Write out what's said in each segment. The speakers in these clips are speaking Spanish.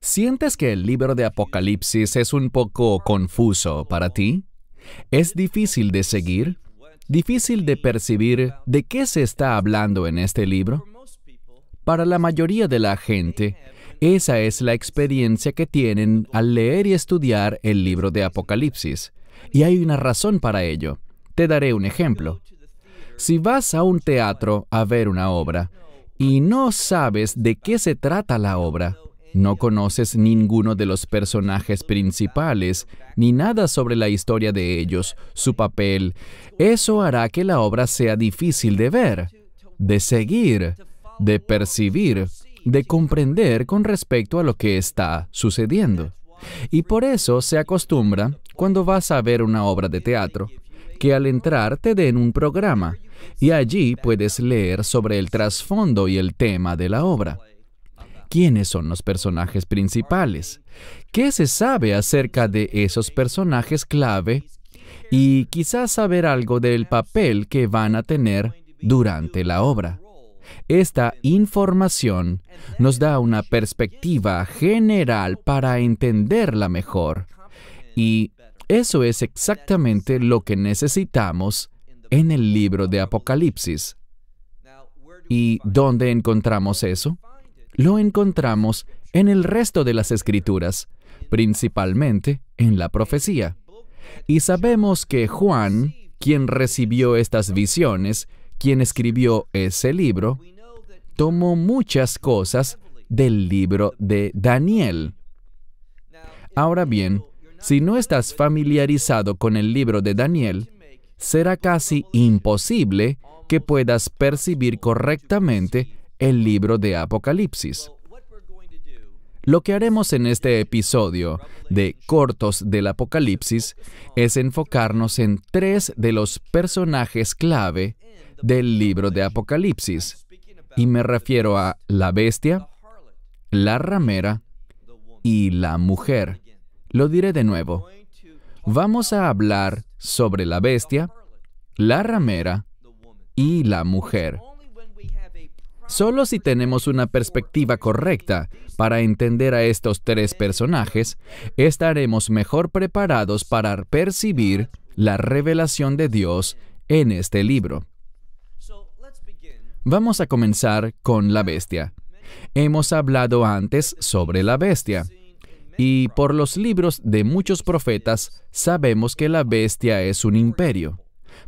¿Sientes que el libro de Apocalipsis es un poco confuso para ti? ¿Es difícil de seguir? ¿Difícil de percibir de qué se está hablando en este libro? Para la mayoría de la gente, esa es la experiencia que tienen al leer y estudiar el libro de Apocalipsis. Y hay una razón para ello. Te daré un ejemplo. Si vas a un teatro a ver una obra, y no sabes de qué se trata la obra. No conoces ninguno de los personajes principales, ni nada sobre la historia de ellos, su papel. Eso hará que la obra sea difícil de ver, de seguir, de percibir, de comprender con respecto a lo que está sucediendo. Y por eso se acostumbra, cuando vas a ver una obra de teatro, que al entrar te den un programa, y allí puedes leer sobre el trasfondo y el tema de la obra. ¿Quiénes son los personajes principales? ¿Qué se sabe acerca de esos personajes clave? Y quizás saber algo del papel que van a tener durante la obra. Esta información nos da una perspectiva general para entenderla mejor. Y eso es exactamente lo que necesitamos en el libro de Apocalipsis. ¿Y dónde encontramos eso? Lo encontramos en el resto de las escrituras, principalmente en la profecía. Y sabemos que Juan, quien recibió estas visiones, quien escribió ese libro, tomó muchas cosas del libro de Daniel. Ahora bien, si no estás familiarizado con el libro de Daniel, será casi imposible que puedas percibir correctamente el libro de Apocalipsis. Lo que haremos en este episodio de Cortos del Apocalipsis es enfocarnos en tres de los personajes clave del libro de Apocalipsis, y me refiero a la bestia, la ramera y la mujer. Lo diré de nuevo. Vamos a hablar sobre la bestia, la ramera y la mujer. Solo si tenemos una perspectiva correcta para entender a estos tres personajes, estaremos mejor preparados para percibir la revelación de Dios en este libro. Vamos a comenzar con la bestia. Hemos hablado antes sobre la bestia. Y por los libros de muchos profetas sabemos que la bestia es un imperio.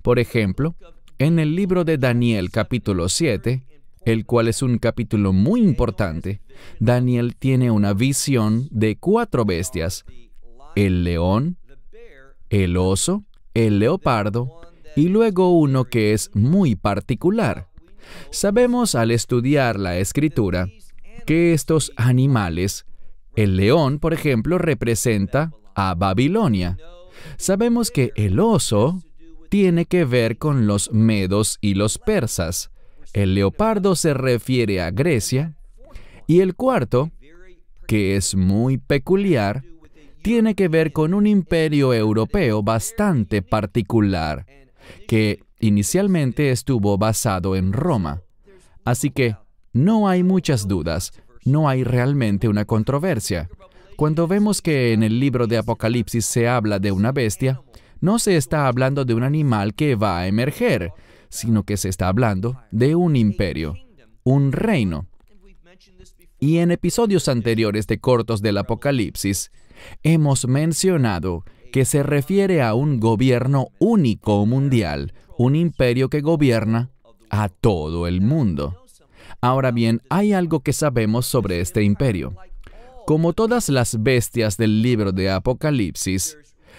Por ejemplo, en el libro de Daniel capítulo 7, el cual es un capítulo muy importante, Daniel tiene una visión de cuatro bestias, el león, el oso, el leopardo y luego uno que es muy particular. Sabemos al estudiar la escritura que estos animales el león, por ejemplo, representa a Babilonia. Sabemos que el oso tiene que ver con los medos y los persas. El leopardo se refiere a Grecia. Y el cuarto, que es muy peculiar, tiene que ver con un imperio europeo bastante particular, que inicialmente estuvo basado en Roma. Así que no hay muchas dudas no hay realmente una controversia. Cuando vemos que en el libro de Apocalipsis se habla de una bestia, no se está hablando de un animal que va a emerger, sino que se está hablando de un imperio, un reino. Y en episodios anteriores de cortos del Apocalipsis, hemos mencionado que se refiere a un gobierno único mundial, un imperio que gobierna a todo el mundo. Ahora bien, hay algo que sabemos sobre este imperio. Como todas las bestias del libro de Apocalipsis,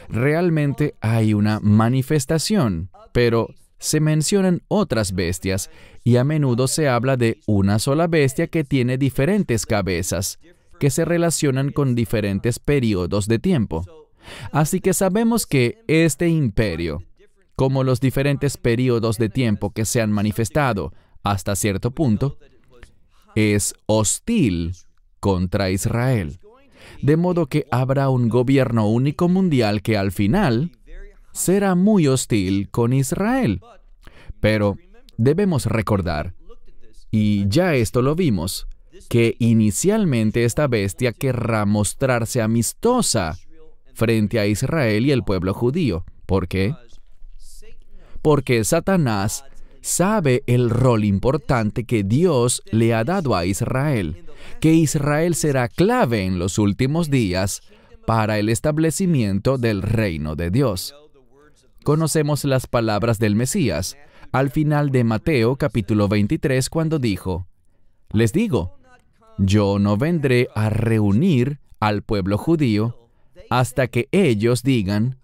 realmente hay una manifestación, pero se mencionan otras bestias y a menudo se habla de una sola bestia que tiene diferentes cabezas, que se relacionan con diferentes periodos de tiempo. Así que sabemos que este imperio, como los diferentes periodos de tiempo que se han manifestado hasta cierto punto, es hostil contra Israel. De modo que habrá un gobierno único mundial que al final será muy hostil con Israel. Pero debemos recordar, y ya esto lo vimos, que inicialmente esta bestia querrá mostrarse amistosa frente a Israel y el pueblo judío. ¿Por qué? Porque Satanás sabe el rol importante que Dios le ha dado a Israel, que Israel será clave en los últimos días para el establecimiento del reino de Dios. Conocemos las palabras del Mesías al final de Mateo capítulo 23 cuando dijo, Les digo, yo no vendré a reunir al pueblo judío hasta que ellos digan,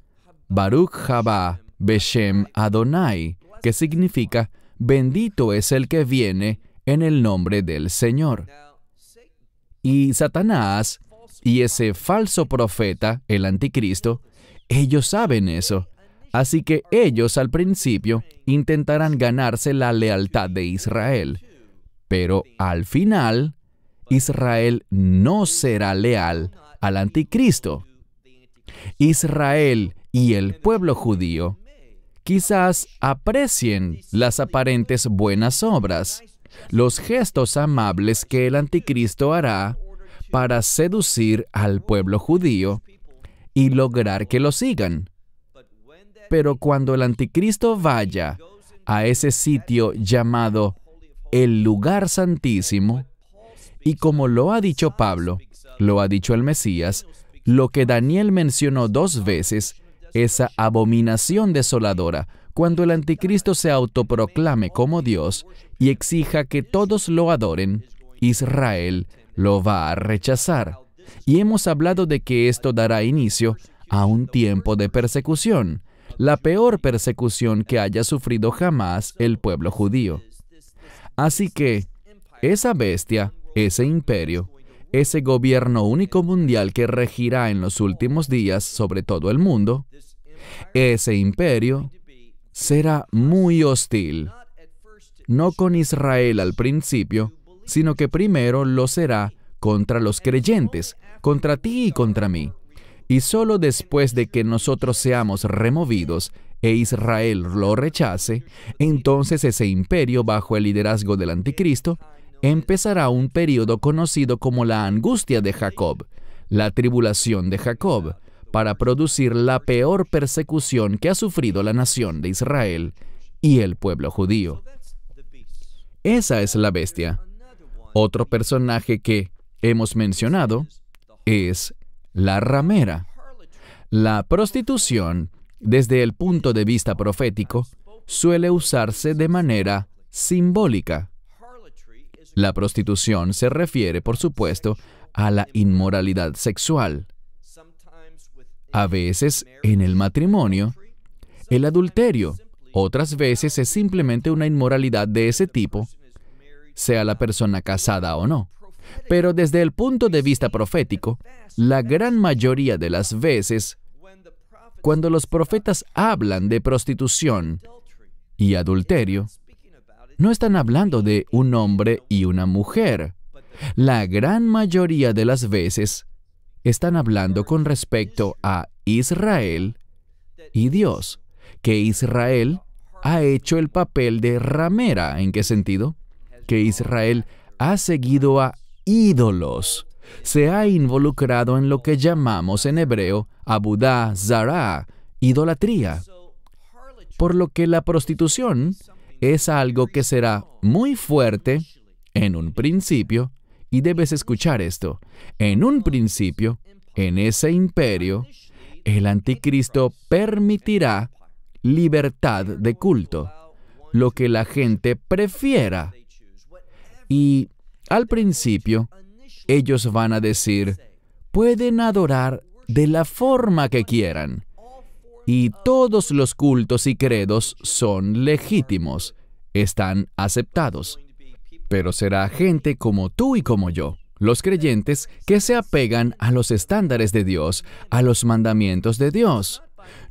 Baruch Jabá Beshem Adonai, que significa bendito es el que viene en el nombre del Señor. Y Satanás y ese falso profeta, el anticristo, ellos saben eso. Así que ellos al principio intentarán ganarse la lealtad de Israel. Pero al final, Israel no será leal al anticristo. Israel y el pueblo judío quizás aprecien las aparentes buenas obras, los gestos amables que el anticristo hará para seducir al pueblo judío y lograr que lo sigan. Pero cuando el anticristo vaya a ese sitio llamado el lugar santísimo, y como lo ha dicho Pablo, lo ha dicho el Mesías, lo que Daniel mencionó dos veces, esa abominación desoladora cuando el anticristo se autoproclame como Dios y exija que todos lo adoren, Israel lo va a rechazar. Y hemos hablado de que esto dará inicio a un tiempo de persecución, la peor persecución que haya sufrido jamás el pueblo judío. Así que, esa bestia, ese imperio, ese gobierno único mundial que regirá en los últimos días sobre todo el mundo, ese imperio será muy hostil, no con Israel al principio, sino que primero lo será contra los creyentes, contra ti y contra mí. Y solo después de que nosotros seamos removidos e Israel lo rechace, entonces ese imperio bajo el liderazgo del anticristo empezará un periodo conocido como la angustia de Jacob, la tribulación de Jacob, para producir la peor persecución que ha sufrido la nación de Israel y el pueblo judío. Esa es la bestia. Otro personaje que hemos mencionado es la ramera. La prostitución, desde el punto de vista profético, suele usarse de manera simbólica. La prostitución se refiere, por supuesto, a la inmoralidad sexual, a veces, en el matrimonio, el adulterio, otras veces es simplemente una inmoralidad de ese tipo, sea la persona casada o no. Pero desde el punto de vista profético, la gran mayoría de las veces, cuando los profetas hablan de prostitución y adulterio, no están hablando de un hombre y una mujer. La gran mayoría de las veces están hablando con respecto a Israel y Dios, que Israel ha hecho el papel de ramera. ¿En qué sentido? Que Israel ha seguido a ídolos. Se ha involucrado en lo que llamamos en hebreo abudá, zara idolatría. Por lo que la prostitución es algo que será muy fuerte en un principio y debes escuchar esto. En un principio, en ese imperio, el anticristo permitirá libertad de culto, lo que la gente prefiera. Y al principio, ellos van a decir, pueden adorar de la forma que quieran. Y todos los cultos y credos son legítimos, están aceptados pero será gente como tú y como yo, los creyentes que se apegan a los estándares de Dios, a los mandamientos de Dios.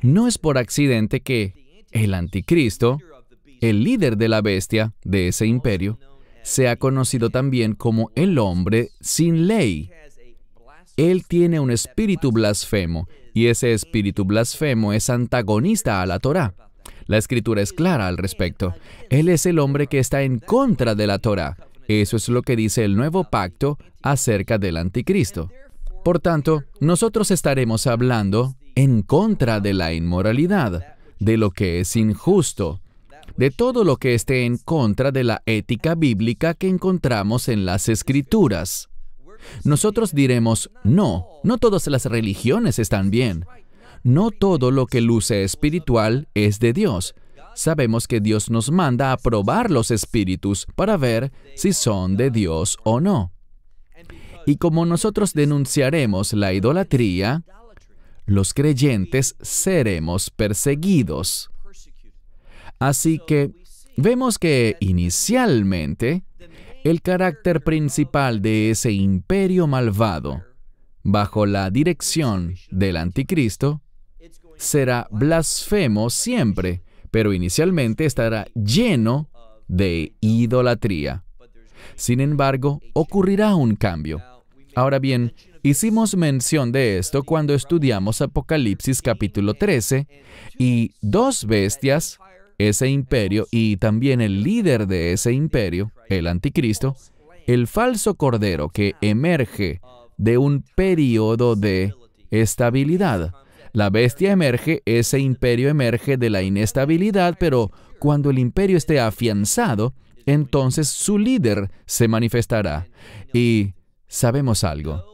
No es por accidente que el anticristo, el líder de la bestia de ese imperio, sea conocido también como el hombre sin ley. Él tiene un espíritu blasfemo y ese espíritu blasfemo es antagonista a la Torá. La escritura es clara al respecto. Él es el hombre que está en contra de la Torah. Eso es lo que dice el nuevo pacto acerca del anticristo. Por tanto, nosotros estaremos hablando en contra de la inmoralidad, de lo que es injusto, de todo lo que esté en contra de la ética bíblica que encontramos en las escrituras. Nosotros diremos, no, no todas las religiones están bien, no todo lo que luce espiritual es de Dios. Sabemos que Dios nos manda a probar los espíritus para ver si son de Dios o no. Y como nosotros denunciaremos la idolatría, los creyentes seremos perseguidos. Así que vemos que inicialmente el carácter principal de ese imperio malvado bajo la dirección del anticristo será blasfemo siempre, pero inicialmente estará lleno de idolatría. Sin embargo, ocurrirá un cambio. Ahora bien, hicimos mención de esto cuando estudiamos Apocalipsis capítulo 13 y dos bestias, ese imperio y también el líder de ese imperio, el anticristo, el falso cordero que emerge de un periodo de estabilidad la bestia emerge, ese imperio emerge de la inestabilidad, pero cuando el imperio esté afianzado, entonces su líder se manifestará. Y sabemos algo.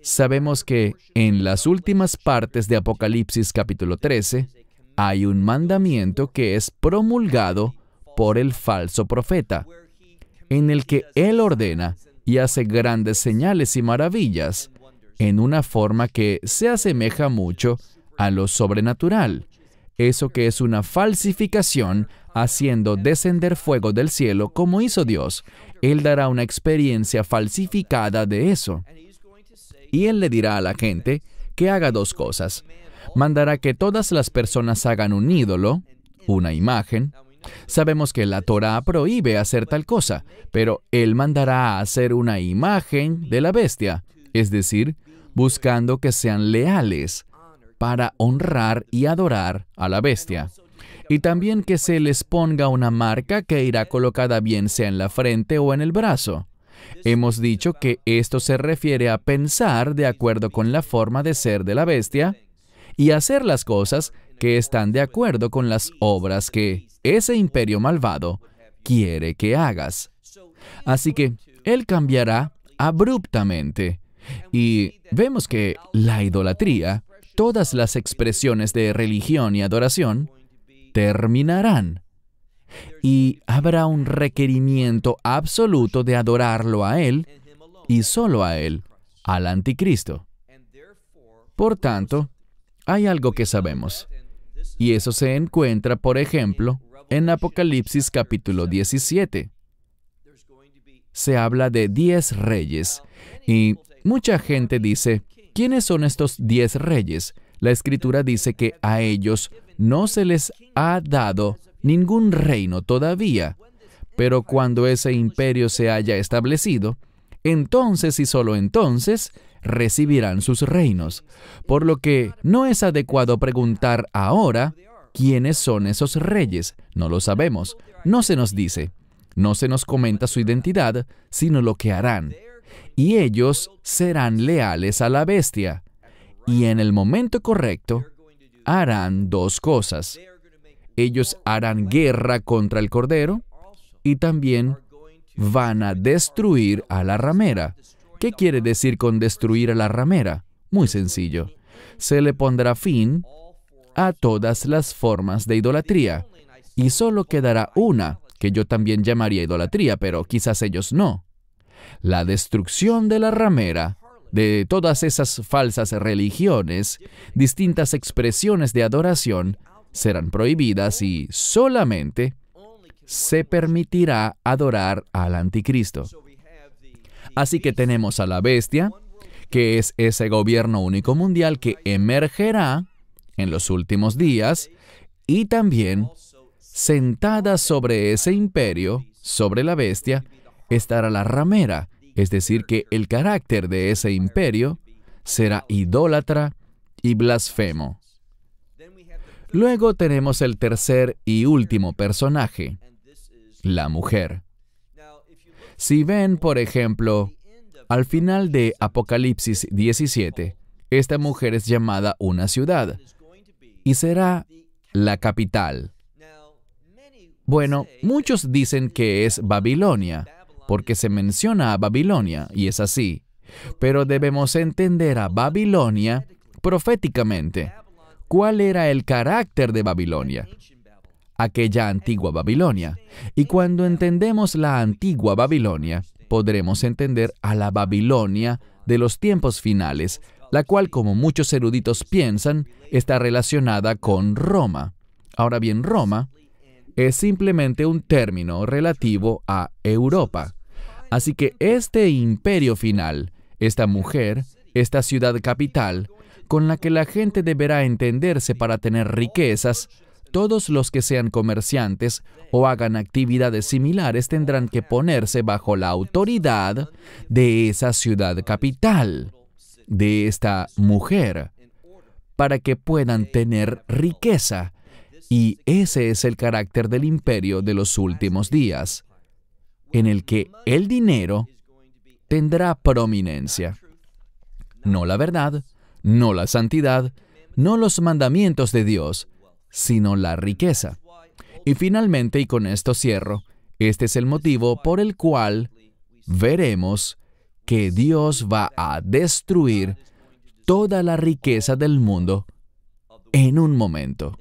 Sabemos que en las últimas partes de Apocalipsis capítulo 13 hay un mandamiento que es promulgado por el falso profeta, en el que él ordena y hace grandes señales y maravillas en una forma que se asemeja mucho a lo sobrenatural, eso que es una falsificación, haciendo descender fuego del cielo como hizo Dios. Él dará una experiencia falsificada de eso. Y él le dirá a la gente que haga dos cosas. Mandará que todas las personas hagan un ídolo, una imagen. Sabemos que la Torah prohíbe hacer tal cosa, pero él mandará a hacer una imagen de la bestia, es decir, buscando que sean leales, para honrar y adorar a la bestia. Y también que se les ponga una marca que irá colocada bien sea en la frente o en el brazo. Hemos dicho que esto se refiere a pensar de acuerdo con la forma de ser de la bestia y hacer las cosas que están de acuerdo con las obras que ese imperio malvado quiere que hagas. Así que Él cambiará abruptamente. Y vemos que la idolatría todas las expresiones de religión y adoración terminarán y habrá un requerimiento absoluto de adorarlo a Él y solo a Él, al anticristo. Por tanto, hay algo que sabemos, y eso se encuentra, por ejemplo, en Apocalipsis capítulo 17. Se habla de diez reyes, y mucha gente dice, ¿Quiénes son estos diez reyes? La escritura dice que a ellos no se les ha dado ningún reino todavía, pero cuando ese imperio se haya establecido, entonces y solo entonces recibirán sus reinos, por lo que no es adecuado preguntar ahora quiénes son esos reyes, no lo sabemos, no se nos dice, no se nos comenta su identidad, sino lo que harán y ellos serán leales a la bestia. Y en el momento correcto, harán dos cosas. Ellos harán guerra contra el Cordero y también van a destruir a la ramera. ¿Qué quiere decir con destruir a la ramera? Muy sencillo. Se le pondrá fin a todas las formas de idolatría y solo quedará una, que yo también llamaría idolatría, pero quizás ellos no la destrucción de la ramera, de todas esas falsas religiones, distintas expresiones de adoración serán prohibidas y solamente se permitirá adorar al anticristo. Así que tenemos a la bestia, que es ese gobierno único mundial que emergerá en los últimos días y también sentada sobre ese imperio, sobre la bestia, estará la ramera, es decir, que el carácter de ese imperio será idólatra y blasfemo. Luego tenemos el tercer y último personaje, la mujer. Si ven, por ejemplo, al final de Apocalipsis 17, esta mujer es llamada una ciudad y será la capital. Bueno, muchos dicen que es Babilonia, porque se menciona a Babilonia, y es así. Pero debemos entender a Babilonia proféticamente. ¿Cuál era el carácter de Babilonia? Aquella antigua Babilonia. Y cuando entendemos la antigua Babilonia, podremos entender a la Babilonia de los tiempos finales, la cual, como muchos eruditos piensan, está relacionada con Roma. Ahora bien, Roma es simplemente un término relativo a Europa. Así que este imperio final, esta mujer, esta ciudad capital, con la que la gente deberá entenderse para tener riquezas, todos los que sean comerciantes o hagan actividades similares tendrán que ponerse bajo la autoridad de esa ciudad capital, de esta mujer, para que puedan tener riqueza y ese es el carácter del imperio de los últimos días, en el que el dinero tendrá prominencia. No la verdad, no la santidad, no los mandamientos de Dios, sino la riqueza. Y finalmente, y con esto cierro, este es el motivo por el cual veremos que Dios va a destruir toda la riqueza del mundo en un momento.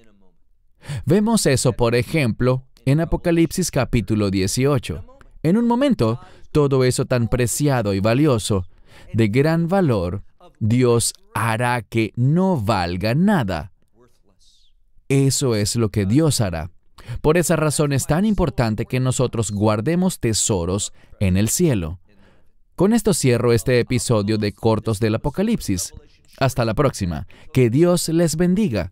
Vemos eso, por ejemplo, en Apocalipsis capítulo 18. En un momento, todo eso tan preciado y valioso, de gran valor, Dios hará que no valga nada. Eso es lo que Dios hará. Por esa razón es tan importante que nosotros guardemos tesoros en el cielo. Con esto cierro este episodio de Cortos del Apocalipsis. Hasta la próxima. Que Dios les bendiga.